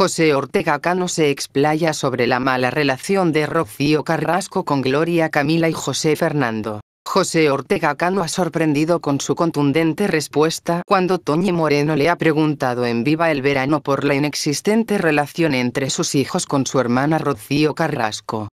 José Ortega Cano se explaya sobre la mala relación de Rocío Carrasco con Gloria Camila y José Fernando. José Ortega Cano ha sorprendido con su contundente respuesta cuando Toñi Moreno le ha preguntado en Viva el Verano por la inexistente relación entre sus hijos con su hermana Rocío Carrasco.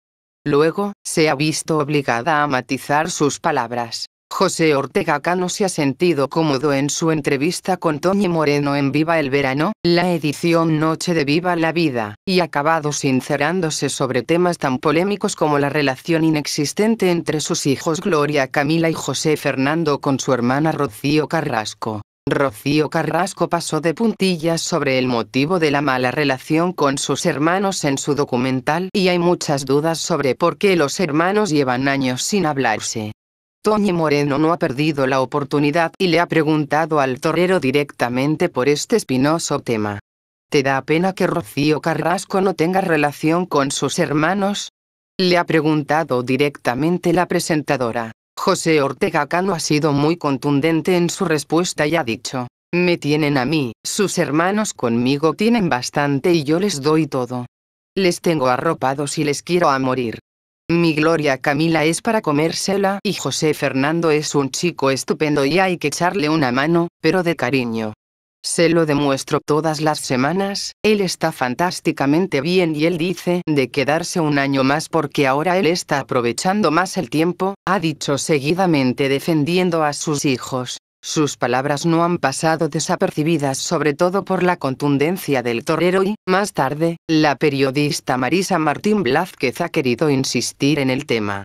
Luego, se ha visto obligada a matizar sus palabras. José Ortega Cano se ha sentido cómodo en su entrevista con Toñi Moreno en Viva el Verano, la edición Noche de Viva la Vida, y acabado sincerándose sobre temas tan polémicos como la relación inexistente entre sus hijos Gloria Camila y José Fernando con su hermana Rocío Carrasco. Rocío Carrasco pasó de puntillas sobre el motivo de la mala relación con sus hermanos en su documental y hay muchas dudas sobre por qué los hermanos llevan años sin hablarse. Tony Moreno no ha perdido la oportunidad y le ha preguntado al torrero directamente por este espinoso tema. ¿Te da pena que Rocío Carrasco no tenga relación con sus hermanos? Le ha preguntado directamente la presentadora. José Ortega Cano ha sido muy contundente en su respuesta y ha dicho, me tienen a mí, sus hermanos conmigo tienen bastante y yo les doy todo. Les tengo arropados y les quiero a morir. Mi Gloria Camila es para comérsela y José Fernando es un chico estupendo y hay que echarle una mano, pero de cariño. Se lo demuestro todas las semanas, él está fantásticamente bien y él dice de quedarse un año más porque ahora él está aprovechando más el tiempo, ha dicho seguidamente defendiendo a sus hijos. Sus palabras no han pasado desapercibidas sobre todo por la contundencia del torero y, más tarde, la periodista Marisa Martín Blázquez ha querido insistir en el tema.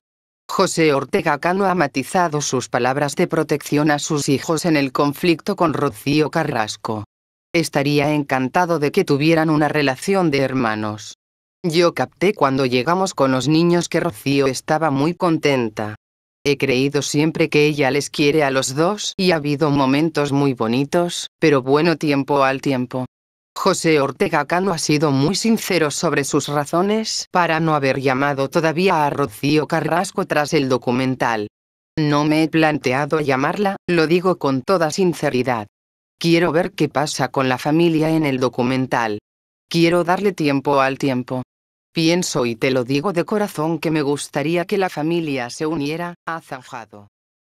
José Ortega Cano ha matizado sus palabras de protección a sus hijos en el conflicto con Rocío Carrasco. Estaría encantado de que tuvieran una relación de hermanos. Yo capté cuando llegamos con los niños que Rocío estaba muy contenta. He creído siempre que ella les quiere a los dos y ha habido momentos muy bonitos, pero bueno tiempo al tiempo. José Ortega Cano ha sido muy sincero sobre sus razones para no haber llamado todavía a Rocío Carrasco tras el documental. No me he planteado llamarla, lo digo con toda sinceridad. Quiero ver qué pasa con la familia en el documental. Quiero darle tiempo al tiempo. Pienso y te lo digo de corazón que me gustaría que la familia se uniera, ha zanjado.